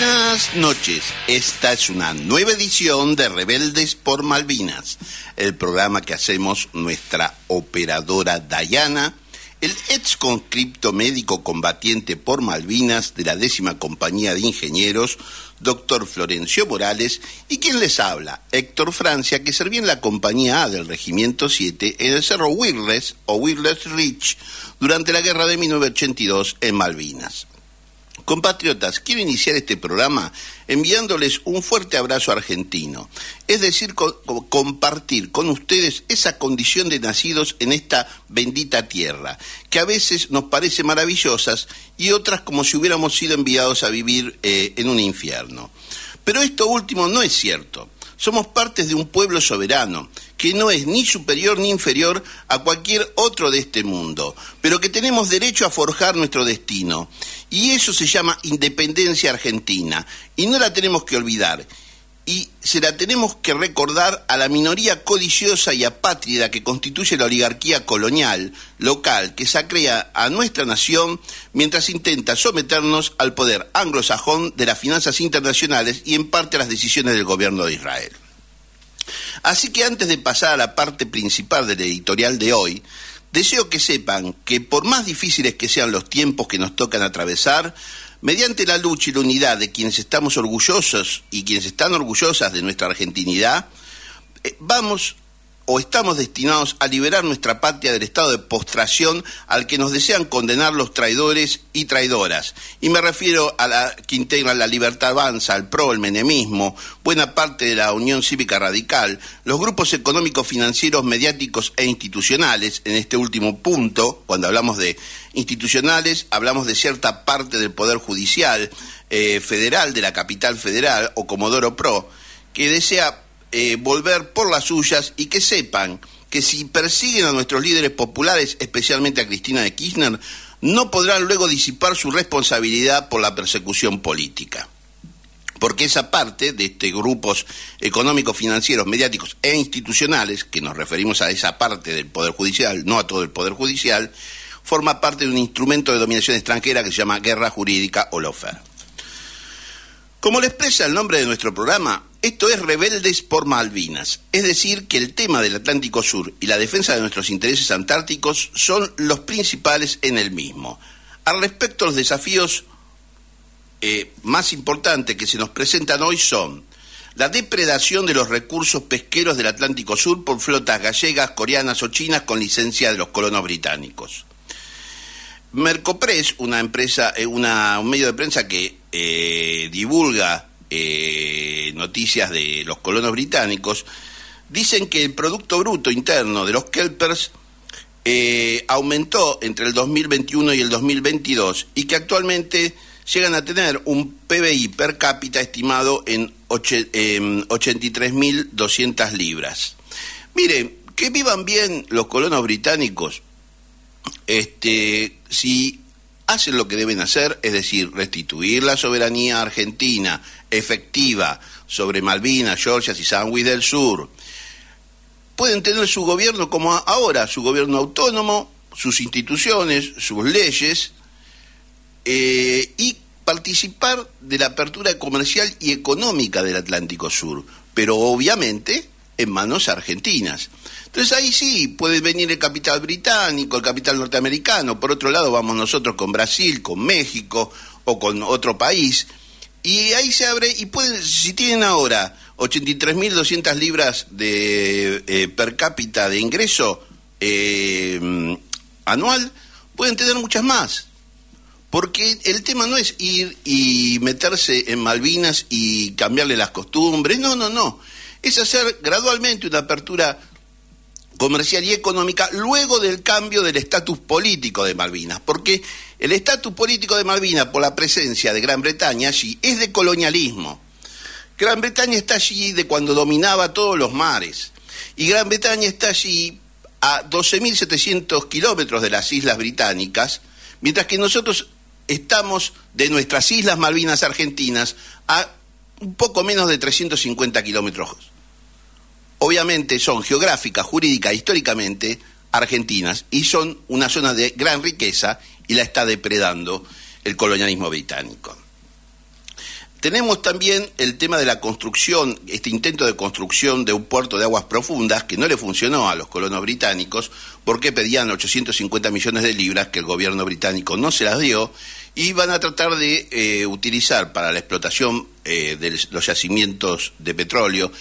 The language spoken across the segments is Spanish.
Buenas noches, esta es una nueva edición de Rebeldes por Malvinas, el programa que hacemos nuestra operadora Dayana, el ex conscripto médico combatiente por Malvinas de la décima compañía de ingenieros, doctor Florencio Morales, y quien les habla, Héctor Francia, que servía en la compañía A del Regimiento 7 en el Cerro Wireless o Wireless Ridge durante la guerra de 1982 en Malvinas. Compatriotas, quiero iniciar este programa enviándoles un fuerte abrazo argentino, es decir, compartir con ustedes esa condición de nacidos en esta bendita tierra, que a veces nos parece maravillosas y otras como si hubiéramos sido enviados a vivir eh, en un infierno. Pero esto último no es cierto. Somos partes de un pueblo soberano, que no es ni superior ni inferior a cualquier otro de este mundo, pero que tenemos derecho a forjar nuestro destino. Y eso se llama independencia argentina, y no la tenemos que olvidar y se la tenemos que recordar a la minoría codiciosa y apátrida que constituye la oligarquía colonial local que sacrea a nuestra nación mientras intenta someternos al poder anglosajón de las finanzas internacionales y en parte a las decisiones del gobierno de Israel. Así que antes de pasar a la parte principal del editorial de hoy, deseo que sepan que por más difíciles que sean los tiempos que nos tocan atravesar, Mediante la lucha y la unidad de quienes estamos orgullosos y quienes están orgullosas de nuestra argentinidad, eh, vamos o estamos destinados a liberar nuestra patria del estado de postración al que nos desean condenar los traidores y traidoras. Y me refiero a la que integra la Libertad Avanza, el PRO, el Menemismo, buena parte de la Unión Cívica Radical, los grupos económicos, financieros, mediáticos e institucionales, en este último punto, cuando hablamos de institucionales, hablamos de cierta parte del Poder Judicial eh, Federal, de la Capital Federal o Comodoro PRO, que desea eh, volver por las suyas y que sepan que si persiguen a nuestros líderes populares, especialmente a Cristina de Kirchner, no podrán luego disipar su responsabilidad por la persecución política. Porque esa parte de este grupos económicos, financieros, mediáticos e institucionales, que nos referimos a esa parte del Poder Judicial, no a todo el Poder Judicial, forma parte de un instrumento de dominación extranjera que se llama guerra jurídica o Lofer. Como le expresa el nombre de nuestro programa, esto es Rebeldes por Malvinas, es decir, que el tema del Atlántico Sur y la defensa de nuestros intereses antárticos son los principales en el mismo. Al respecto, los desafíos eh, más importantes que se nos presentan hoy son la depredación de los recursos pesqueros del Atlántico Sur por flotas gallegas, coreanas o chinas con licencia de los colonos británicos. Mercopress, una empresa, eh, una, un medio de prensa que eh, divulga eh, noticias de los colonos británicos, dicen que el Producto Bruto Interno de los Kelpers eh, aumentó entre el 2021 y el 2022 y que actualmente llegan a tener un PBI per cápita estimado en 83.200 libras. Mire, que vivan bien los colonos británicos, este, si hacen lo que deben hacer, es decir, restituir la soberanía argentina efectiva sobre Malvinas, Georgia y San Luis del Sur. Pueden tener su gobierno como ahora, su gobierno autónomo, sus instituciones, sus leyes, eh, y participar de la apertura comercial y económica del Atlántico Sur, pero obviamente en manos argentinas. Entonces ahí sí, puede venir el capital británico, el capital norteamericano, por otro lado vamos nosotros con Brasil, con México o con otro país, y ahí se abre, y pueden, si tienen ahora 83.200 libras de eh, per cápita de ingreso eh, anual, pueden tener muchas más. Porque el tema no es ir y meterse en Malvinas y cambiarle las costumbres, no, no, no. Es hacer gradualmente una apertura comercial y económica luego del cambio del estatus político de Malvinas, porque el estatus político de Malvinas por la presencia de Gran Bretaña allí es de colonialismo. Gran Bretaña está allí de cuando dominaba todos los mares y Gran Bretaña está allí a 12.700 kilómetros de las islas británicas, mientras que nosotros estamos de nuestras islas Malvinas argentinas a un poco menos de 350 kilómetros obviamente son geográficas, jurídicas, históricamente argentinas y son una zona de gran riqueza y la está depredando el colonialismo británico. Tenemos también el tema de la construcción, este intento de construcción de un puerto de aguas profundas que no le funcionó a los colonos británicos porque pedían 850 millones de libras que el gobierno británico no se las dio y van a tratar de eh, utilizar para la explotación eh, de los yacimientos de petróleo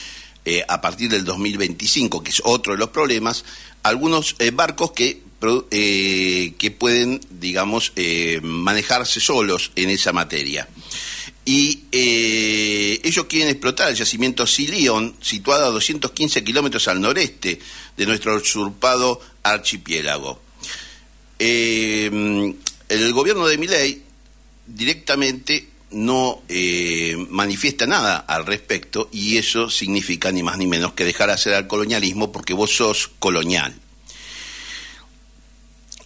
eh, a partir del 2025, que es otro de los problemas, algunos eh, barcos que, eh, que pueden, digamos, manejarse solos en esa materia. Y ellos quieren explotar el yacimiento Silion, situado a 215 kilómetros al noreste de nuestro usurpado archipiélago. el gobierno de Miley directamente no eh, manifiesta nada al respecto y eso significa ni más ni menos que dejar hacer al colonialismo porque vos sos colonial.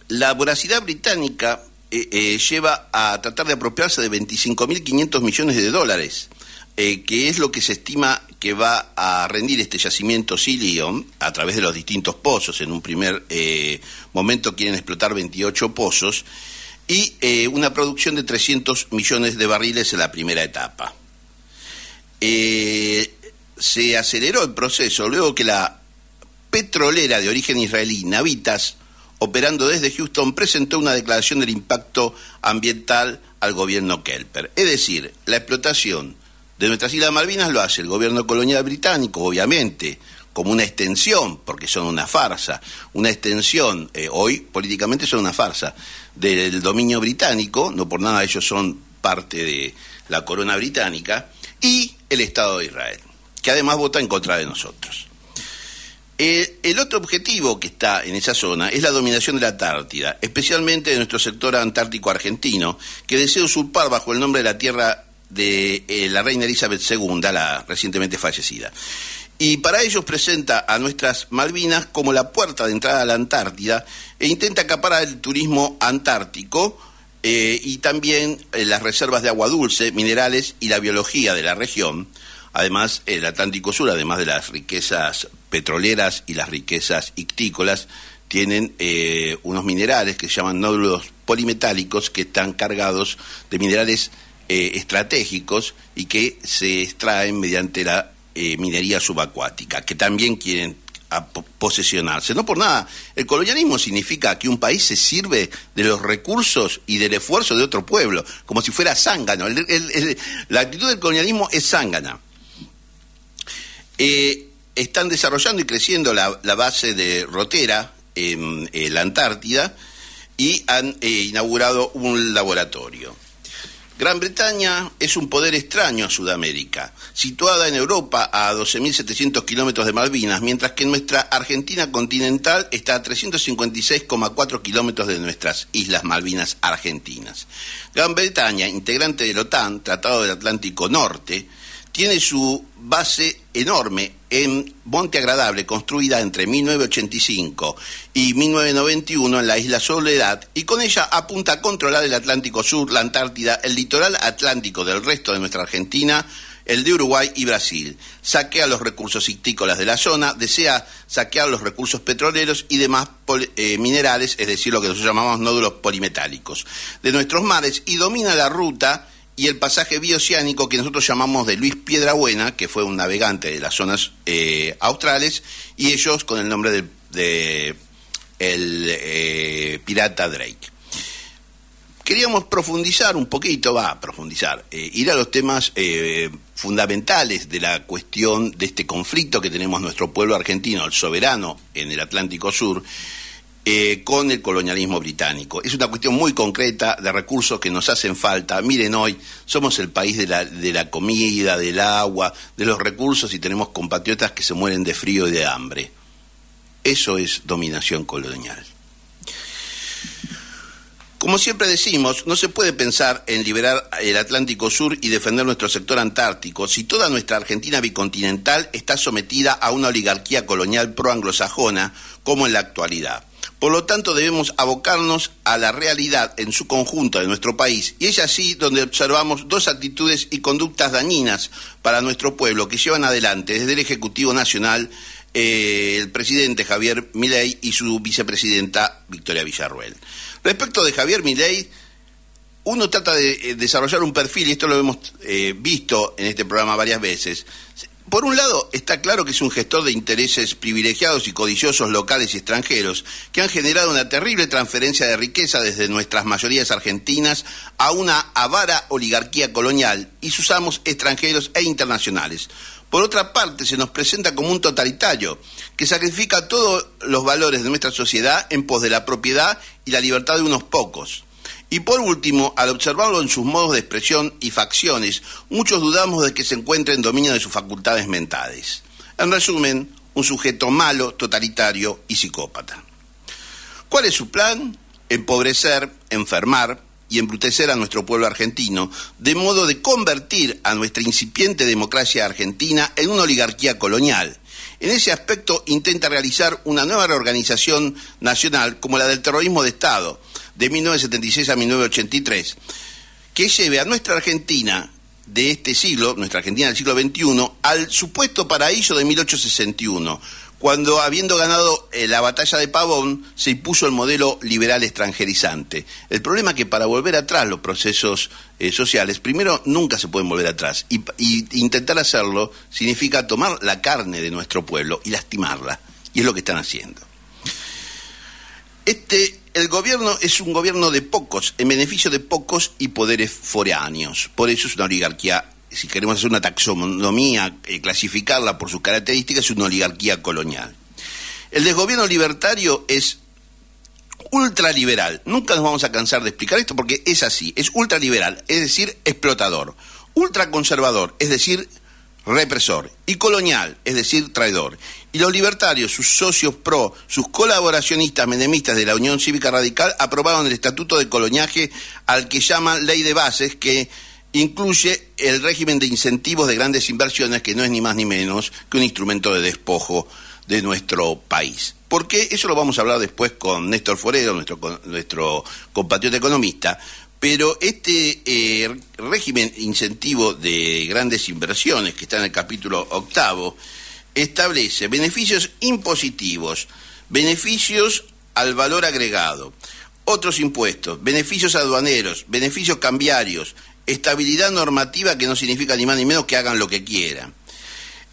La voracidad británica eh, eh, lleva a tratar de apropiarse de 25.500 millones de dólares, que es lo que se estima que va a rendir este yacimiento Silion a través de los distintos pozos. En un primer momento quieren explotar 28 pozos y eh, una producción de 300 millones de barriles en la primera etapa. Eh, se aceleró el proceso luego que la petrolera de origen israelí, Navitas, operando desde Houston, presentó una declaración del impacto ambiental al gobierno Kelper. Es decir, la explotación de nuestras Islas Malvinas lo hace el gobierno colonial británico, obviamente, como una extensión, porque son una farsa, una extensión, eh, hoy políticamente son una farsa, del dominio británico, no por nada ellos son parte de la corona británica, y el Estado de Israel, que además vota en contra de nosotros. Eh, el otro objetivo que está en esa zona es la dominación de la Antártida, especialmente de nuestro sector antártico argentino, que desea usurpar bajo el nombre de la tierra de eh, la reina Elizabeth II, la recientemente fallecida y para ellos presenta a nuestras Malvinas como la puerta de entrada a la Antártida e intenta acaparar el turismo antártico eh, y también eh, las reservas de agua dulce, minerales y la biología de la región, además el Atlántico Sur, además de las riquezas petroleras y las riquezas ictícolas, tienen eh, unos minerales que se llaman nódulos polimetálicos que están cargados de minerales estratégicos y que se extraen mediante la eh, minería subacuática, que también quieren posesionarse. No por nada, el colonialismo significa que un país se sirve de los recursos y del esfuerzo de otro pueblo, como si fuera zángano. la actitud del colonialismo es zángana. Eh, están desarrollando y creciendo la, base de Rotera en, eh, la Antártida y han inaugurado un laboratorio. Gran Bretaña es un poder extraño a Sudamérica, situada en Europa a 12.700 kilómetros de Malvinas, mientras que nuestra Argentina continental está a 356,4 kilómetros de nuestras Islas Malvinas Argentinas. Gran Bretaña, integrante de la OTAN, Tratado del Atlántico Norte, tiene su base enorme en Monte Agradable, construida entre 1985 y 1991 en la isla Soledad, y con ella apunta a controlar el Atlántico Sur, la Antártida, el litoral atlántico del resto de nuestra Argentina, el de Uruguay y Brasil. Saquea los recursos ictícolas de la zona, desea saquear los recursos petroleros y demás eh, minerales, es decir, lo que nosotros llamamos nódulos polimetálicos, de nuestros mares, y domina la ruta y el pasaje bioceánico que nosotros llamamos de Luis Piedrabuena, que fue un navegante de las zonas eh, australes, y ellos con el nombre de, el eh, pirata Drake. Queríamos profundizar un poquito, va a profundizar, eh, ir a los temas fundamentales de la cuestión de este conflicto que tenemos nuestro pueblo argentino, el soberano, en el Atlántico Sur, eh, con el colonialismo británico. Es una cuestión muy concreta de recursos que nos hacen falta. Miren hoy, somos el país de la, de la comida, del agua, de los recursos y tenemos compatriotas que se mueren de frío y de hambre. Eso es dominación colonial. Como siempre decimos, no se puede pensar en liberar el Atlántico Sur y defender nuestro sector antártico si toda nuestra Argentina bicontinental está sometida a una oligarquía colonial pro-anglosajona como en la actualidad. Por lo tanto, debemos abocarnos a la realidad en su conjunto de nuestro país. Y es así donde observamos dos actitudes y conductas dañinas para nuestro pueblo que llevan adelante desde el Ejecutivo Nacional eh, el presidente Javier Milei y su vicepresidenta Victoria Villarruel. Respecto de Javier Milei, uno trata de eh, desarrollar un perfil, y esto lo hemos eh, visto en este programa varias veces, por un lado, está claro que es un gestor de intereses privilegiados y codiciosos locales y extranjeros, que han generado una terrible transferencia de riqueza desde nuestras mayorías argentinas a una avara oligarquía colonial y sus amos extranjeros e internacionales. Por otra parte, se nos presenta como un totalitario, que sacrifica todos los valores de nuestra sociedad en pos de la propiedad y la libertad de unos pocos. Y por último, al observarlo en sus modos de expresión y facciones, muchos dudamos de que se encuentre en dominio de sus facultades mentales. En resumen, un sujeto malo, totalitario y psicópata. ¿Cuál es su plan? Empobrecer, enfermar y embrutecer a nuestro pueblo argentino, de modo de convertir a nuestra incipiente democracia argentina en una oligarquía colonial. En ese aspecto intenta realizar una nueva reorganización nacional como la del terrorismo de Estado, de 1976 a 1983, que lleve a nuestra Argentina de este siglo, nuestra Argentina del siglo XXI, al supuesto paraíso de 1861, cuando habiendo ganado eh, la batalla de Pavón se impuso el modelo liberal extranjerizante. El problema es que para volver atrás los procesos eh, sociales, primero nunca se pueden volver atrás y, y intentar hacerlo significa tomar la carne de nuestro pueblo y lastimarla, y es lo que están haciendo. Este el gobierno es un gobierno de pocos, en beneficio de pocos y poderes foráneos. Por eso es una oligarquía, si queremos hacer una taxonomía, eh, clasificarla por sus características, es una oligarquía colonial. El desgobierno libertario es ultraliberal. Nunca nos vamos a cansar de explicar esto porque es así, es ultraliberal, es decir, explotador. Ultraconservador, es decir, represor, y colonial, es decir, traidor. Y los libertarios, sus socios pro, sus colaboracionistas menemistas de la Unión Cívica Radical, aprobaron el estatuto de coloniaje al que llaman ley de bases, que incluye el régimen de incentivos de grandes inversiones, que no es ni más ni menos que un instrumento de despojo de nuestro país. ¿Por qué? Eso lo vamos a hablar después con Néstor Forero, nuestro, nuestro compatriota economista, pero este eh, régimen incentivo de grandes inversiones, que está en el capítulo octavo, establece beneficios impositivos, beneficios al valor agregado, otros impuestos, beneficios aduaneros, beneficios cambiarios, estabilidad normativa que no significa ni más ni menos que hagan lo que quieran.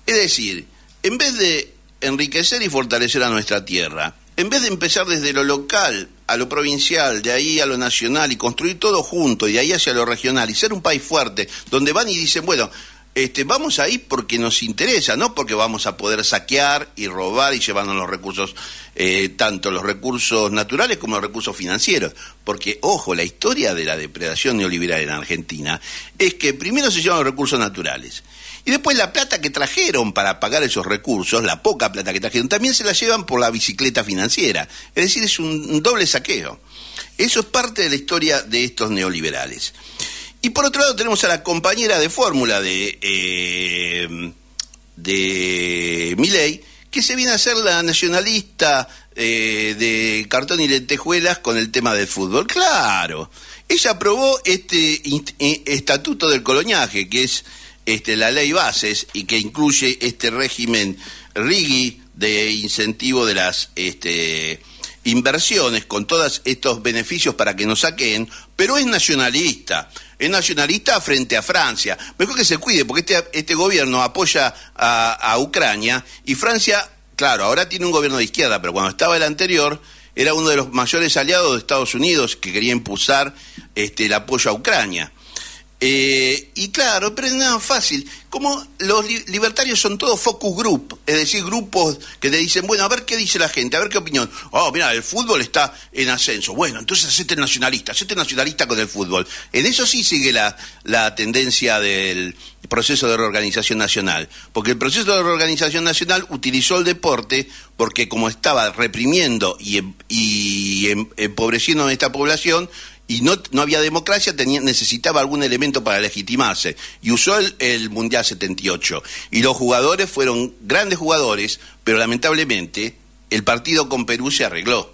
Es decir, en vez de enriquecer y fortalecer a nuestra tierra, en vez de empezar desde lo local, a lo provincial, de ahí a lo nacional y construir todo junto, y de ahí hacia lo regional y ser un país fuerte, donde van y dicen, bueno, este, vamos ahí porque nos interesa, no porque vamos a poder saquear y robar y llevarnos los recursos, eh, tanto los recursos naturales como los recursos financieros. Porque, ojo, la historia de la depredación neoliberal en Argentina es que primero se llevan los recursos naturales y después la plata que trajeron para pagar esos recursos, la poca plata que trajeron, también se la llevan por la bicicleta financiera. Es decir, es un doble saqueo. Eso es parte de la historia de estos neoliberales. Y por otro lado tenemos a la compañera de fórmula de, eh, de Milei, que se viene a ser la nacionalista eh, de cartón y lentejuelas con el tema del fútbol. Claro, ella aprobó este eh, estatuto del coloniaje, que es este, la ley bases y que incluye este régimen RIGI de incentivo de las este, inversiones con todos estos beneficios para que nos saquen, pero es nacionalista. Es nacionalista frente a Francia. Mejor que se cuide, porque este, este gobierno apoya a, a Ucrania y Francia, claro, ahora tiene un gobierno de izquierda, pero cuando estaba el anterior era uno de los mayores aliados de Estados Unidos que quería impulsar este, el apoyo a Ucrania. Eh, y claro, pero es nada fácil. Como los libertarios son todos focus group, es decir, grupos que te dicen, bueno, a ver qué dice la gente, a ver qué opinión. Oh, mira, el fútbol está en ascenso. Bueno, entonces hacete nacionalista, hacete nacionalista con el fútbol. En eso sí sigue la, la tendencia del proceso de reorganización nacional, porque el proceso de reorganización nacional utilizó el deporte porque como estaba reprimiendo y, em-, y em-, empobreciendo a esta población, y no, había democracia, necesitaba algún elemento para legitimarse. Y usó el, Mundial 78. Y los jugadores fueron grandes jugadores, pero lamentablemente el partido con Perú se arregló.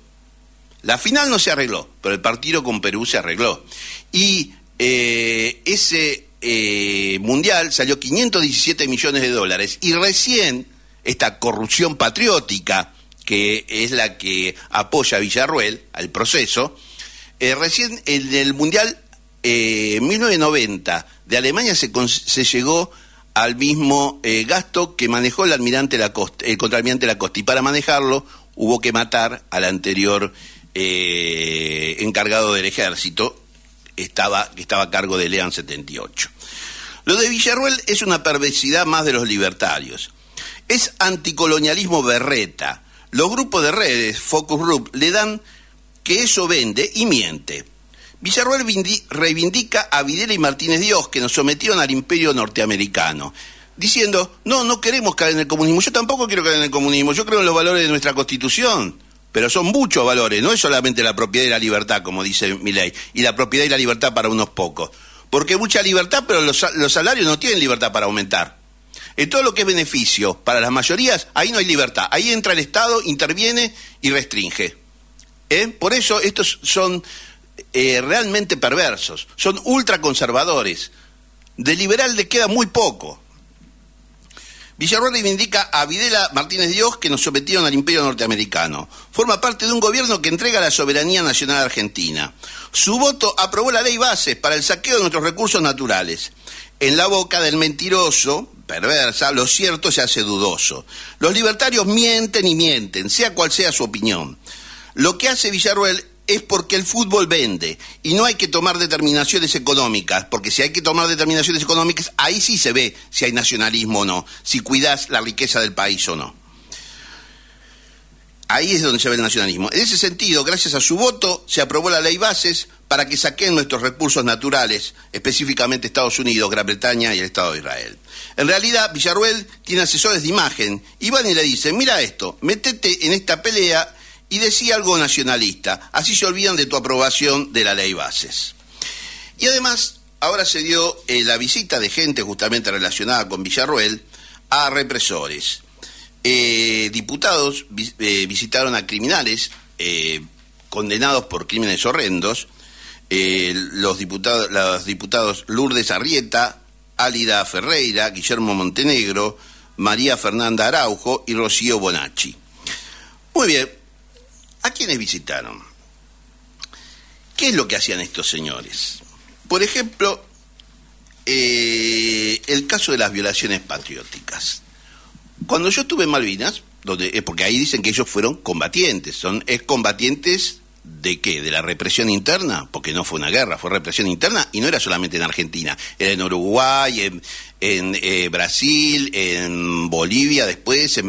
La final no se arregló, pero el partido con Perú se arregló. Y eh, ese eh, Mundial salió 517 millones de dólares. Y recién esta corrupción patriótica, que es la que apoya a Villarruel al proceso, eh, recién en el Mundial 1990 eh, de Alemania se, llegó al mismo eh, gasto que manejó el almirante Lacoste, el contraalmirante Lacoste. Y para manejarlo hubo que matar al anterior encargado del ejército, que estaba a cargo de León 78. Lo de Villarruel es una perversidad más de los libertarios. Es anticolonialismo berreta. Los grupos de redes, Focus Group, le dan que eso vende y miente. Villarroel reivindica a Videla y Martínez Dios, que nos sometieron al imperio norteamericano, diciendo, no, no queremos caer en el comunismo, yo tampoco quiero caer en el comunismo, yo creo en los valores de nuestra constitución, pero son muchos valores, no es solamente la propiedad y la libertad, como dice ley y la propiedad y la libertad para unos pocos, porque mucha libertad, pero los, los salarios no tienen libertad para aumentar. En todo lo que es beneficio para las mayorías, ahí no hay libertad, ahí entra el Estado, interviene y restringe. ¿eh? Por eso estos son eh, realmente perversos, son ultraconservadores. De liberal le queda muy poco. Villarroel reivindica a Videla Martínez Dios que nos sometieron al imperio norteamericano. Forma parte de un gobierno que entrega la soberanía nacional argentina. Su voto aprobó la ley base para el saqueo de nuestros recursos naturales. En la boca del mentiroso, perversa, lo cierto se hace dudoso. Los libertarios mienten y mienten, sea cual sea su opinión. Lo que hace Villarruel es porque el fútbol vende y no hay que tomar determinaciones económicas, porque si hay que tomar determinaciones económicas, ahí sí se ve si hay nacionalismo o no, si cuidas la riqueza del país o no. Ahí es donde se ve el nacionalismo. En ese sentido, gracias a su voto, se aprobó la ley Bases para que saquen nuestros recursos naturales, específicamente Estados Unidos, Gran Bretaña y el Estado de Israel. En realidad, Villarruel tiene asesores de imagen y van y le dicen, mira esto, métete en esta pelea y decía algo nacionalista. Así se olvidan de tu aprobación de la ley Bases. Y además, ahora se dio eh, la visita de gente justamente relacionada con Villarruel a represores. Eh, diputados eh, visitaron a criminales condenados por crímenes horrendos. los, diputados, los diputados Lourdes Arrieta, Álida Ferreira, Guillermo Montenegro, María Fernanda Araujo y Rocío Bonacci. Muy bien, ¿A quiénes visitaron? ¿Qué es lo que hacían estos señores? Por ejemplo, eh, el caso de las violaciones patrióticas. Cuando yo estuve en Malvinas, donde, eh, porque ahí dicen que ellos fueron combatientes, son combatientes, de qué? De la represión interna, porque no fue una guerra, fue represión interna y no era solamente en Argentina, era en Uruguay, en, eh, Brasil, en Bolivia, después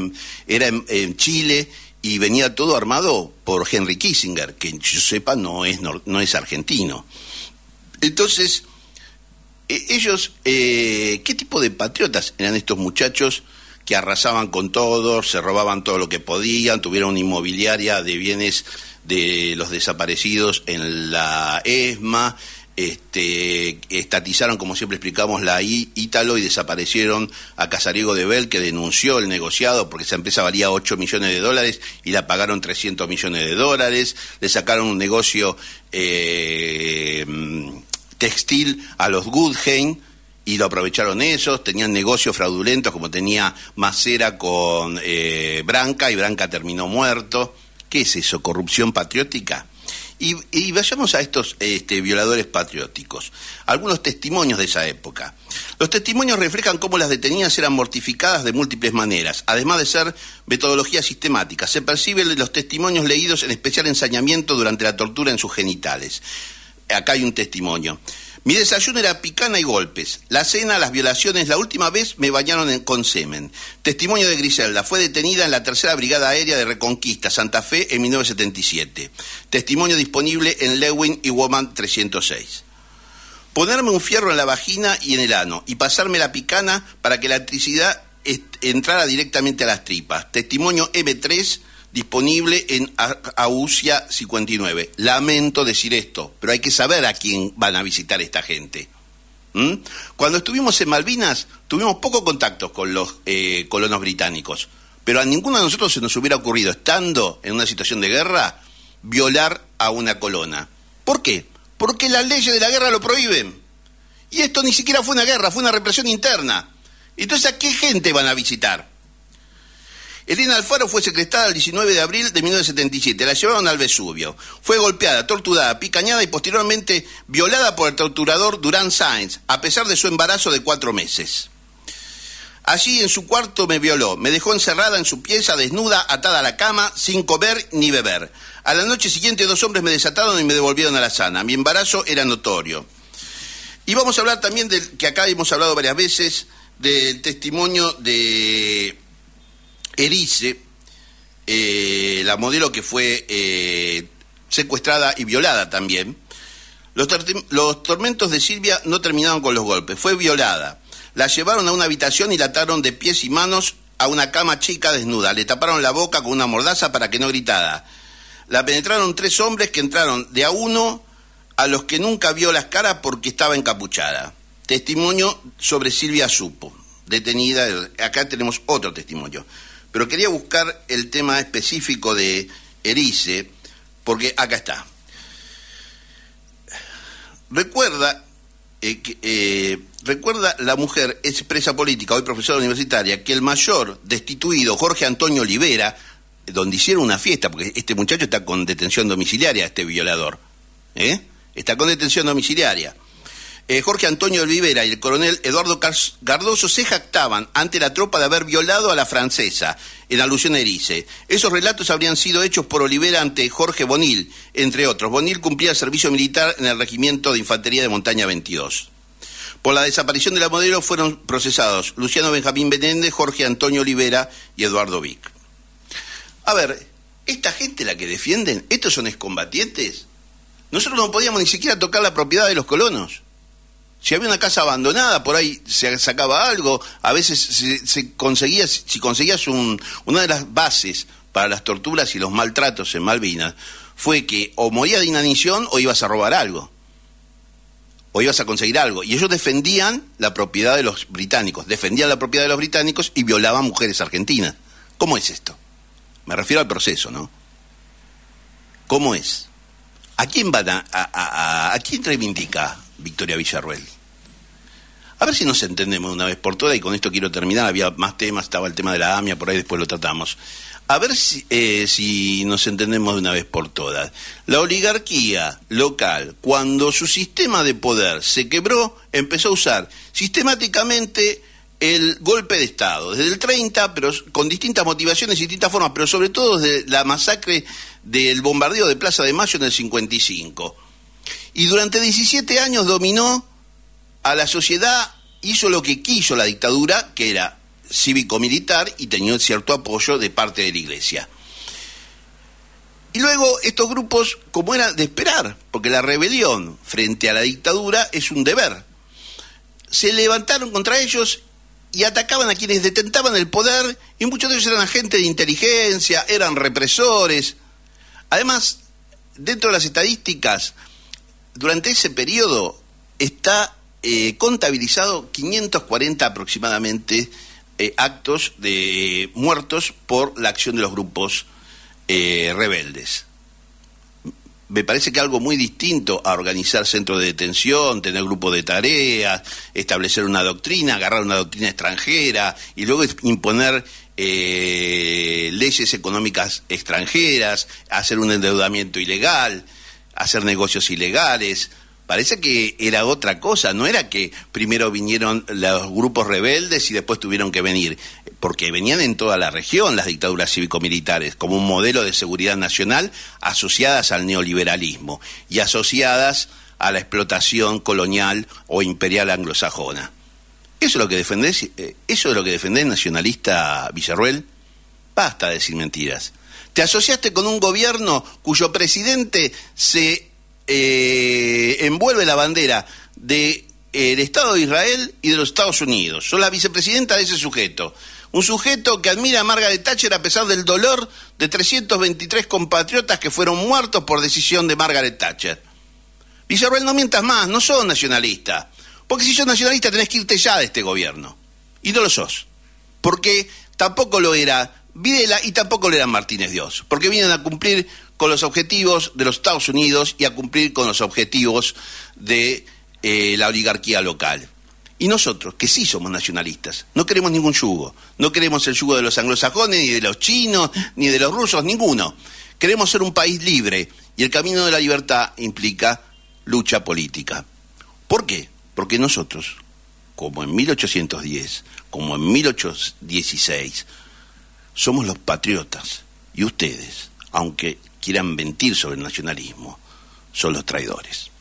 era en Chile y venía todo armado por Henry Kissinger, que yo sepa no es, no, es argentino. Entonces, e-, ellos, eh, ¿qué tipo de patriotas eran estos muchachos que arrasaban con todo, se robaban todo lo que podían, tuvieron una inmobiliaria de bienes de los desaparecidos en la ESMA, este, estatizaron, como siempre explicamos, la Ítalo y desaparecieron a Casariego de Bel, que denunció el negociado porque esa empresa valía 8 millones de dólares y la pagaron 300 millones de dólares. Le sacaron un negocio eh, textil a los Goodheim y lo aprovecharon esos. tenían negocios fraudulentos como tenía Macera con eh, Branca y Branca terminó muerto. ¿Qué es eso? ¿Corrupción patriótica? Y, vayamos a estos este, violadores patrióticos, algunos testimonios de esa época. Los testimonios reflejan cómo las detenidas eran mortificadas de múltiples maneras, además de ser metodología sistemática. Se perciben los testimonios leídos en especial ensañamiento durante la tortura en sus genitales. Acá hay un testimonio. Mi desayuno era picana y golpes. La cena, las violaciones. La última vez me bañaron en, con semen. Testimonio de Griselda. Fue detenida en la tercera brigada aérea de Reconquista, Santa Fe, en 1977. Testimonio disponible en Lewin y Woman 306. Ponerme un fierro en la vagina y en el ano y pasarme la picana para que la electricidad entrara directamente a las tripas. Testimonio M3 disponible en AUSIA 59. Lamento decir esto, pero hay que saber a quién van a visitar esta gente. ¿Mm? Cuando estuvimos en Malvinas, tuvimos poco contacto con los eh, colonos británicos, pero a ninguno de nosotros se nos hubiera ocurrido, estando en una situación de guerra, violar a una colona. ¿Por qué? Porque las leyes de la guerra lo prohíben. Y esto ni siquiera fue una guerra, fue una represión interna. Entonces, ¿a qué gente van a visitar? Elena Alfaro fue secuestrada el 19 de abril de 1977. La llevaron al Vesubio. Fue golpeada, torturada, picañada y posteriormente violada por el torturador Durán Sainz, a pesar de su embarazo de cuatro meses. Allí en su cuarto me violó, me dejó encerrada en su pieza, desnuda, atada a la cama, sin comer ni beber. A la noche siguiente dos hombres me desataron y me devolvieron a la sana. Mi embarazo era notorio. Y vamos a hablar también del que acá hemos hablado varias veces, del testimonio de Erice, eh, la modelo que fue eh, secuestrada y violada también. Los, los tormentos de Silvia no terminaron con los golpes, fue violada. La llevaron a una habitación y la ataron de pies y manos a una cama chica desnuda. Le taparon la boca con una mordaza para que no gritara. La penetraron tres hombres que entraron de a uno a los que nunca vio las caras porque estaba encapuchada. Testimonio sobre Silvia Supo, detenida. Acá tenemos otro testimonio. Pero quería buscar el tema específico de Erice, porque acá está. Recuerda, eh, eh, recuerda la mujer, expresa política, hoy profesora universitaria, que el mayor destituido, Jorge Antonio Olivera, donde hicieron una fiesta, porque este muchacho está con detención domiciliaria, este violador, ¿eh? está con detención domiciliaria eh, Jorge Antonio Olivera y el coronel Eduardo Cardoso se jactaban ante la tropa de haber violado a la francesa, en alusión a Erice. Esos relatos habrían sido hechos por Olivera ante Jorge Bonil, entre otros. Bonil cumplía el servicio militar en el Regimiento de Infantería de Montaña 22. Por la desaparición de la modelo fueron procesados Luciano Benjamín Benéndez, Jorge Antonio Olivera y Eduardo Vic. A ver, esta gente la que defienden, estos son excombatientes. Nosotros no podíamos ni siquiera tocar la propiedad de los colonos. Si había una casa abandonada, por ahí se sacaba algo, a veces se, conseguía, si conseguías un, una de las bases para las torturas y los maltratos en Malvinas, fue que o morías de inanición o ibas a robar algo, o ibas a conseguir algo. Y ellos defendían la propiedad de los británicos, defendían la propiedad de los británicos y violaban mujeres argentinas. ¿Cómo es esto? Me refiero al proceso, ¿no? ¿Cómo es? ¿A quién van a, a, a quién reivindica Victoria Villarruel. A ver si nos entendemos de una vez por todas, y con esto quiero terminar, había más temas, estaba el tema de la AMIA, por ahí después lo tratamos. A ver si, eh, si nos entendemos de una vez por todas. La oligarquía local, cuando su sistema de poder se quebró, empezó a usar sistemáticamente el golpe de Estado, desde el 30, pero con distintas motivaciones y distintas formas, pero sobre todo desde la masacre del bombardeo de Plaza de Mayo en el 55 y durante 17 años dominó a la sociedad, hizo lo que quiso la dictadura, que era cívico-militar y tenía cierto apoyo de parte de la iglesia. Y luego estos grupos, como era de esperar, porque la rebelión frente a la dictadura es un deber, se levantaron contra ellos y atacaban a quienes detentaban el poder y muchos de ellos eran agentes de inteligencia, eran represores. Además, dentro de las estadísticas, durante ese periodo está eh, contabilizado 540 aproximadamente eh, actos de muertos por la acción de los grupos eh, rebeldes. Me parece que algo muy distinto a organizar centros de detención, tener grupos de tareas, establecer una doctrina, agarrar una doctrina extranjera y luego imponer leyes económicas extranjeras, hacer un endeudamiento ilegal hacer negocios ilegales. Parece que era otra cosa, no era que primero vinieron los grupos rebeldes y después tuvieron que venir, porque venían en toda la región las dictaduras cívico-militares como un modelo de seguridad nacional asociadas al neoliberalismo y asociadas a la explotación colonial o imperial anglosajona. ¿Eso es lo que defendés, eh, eso es lo que nacionalista Villarruel? Basta de decir mentiras. Te asociaste con un gobierno cuyo presidente se eh, envuelve la bandera del eh, Estado de Israel y de los Estados Unidos. Soy la vicepresidenta de ese sujeto. Un sujeto que admira a Margaret Thatcher a pesar del dolor de 323 compatriotas que fueron muertos por decisión de Margaret Thatcher. Villarreal, no mientas más, no sos nacionalista. Porque si sos nacionalista tenés que irte ya de este gobierno. Y no lo sos. Porque tampoco lo era Videla y tampoco le dan Martínez Dios, porque vienen a cumplir con los objetivos de los Estados Unidos y a cumplir con los objetivos de eh, la oligarquía local. Y nosotros, que sí somos nacionalistas, no queremos ningún yugo. No queremos el yugo de los anglosajones, ni de los chinos, ni de los rusos, ninguno. Queremos ser un país libre y el camino de la libertad implica lucha política. ¿Por qué? Porque nosotros, como en 1810, como en 1816, somos los patriotas y ustedes, aunque quieran mentir sobre el nacionalismo, son los traidores.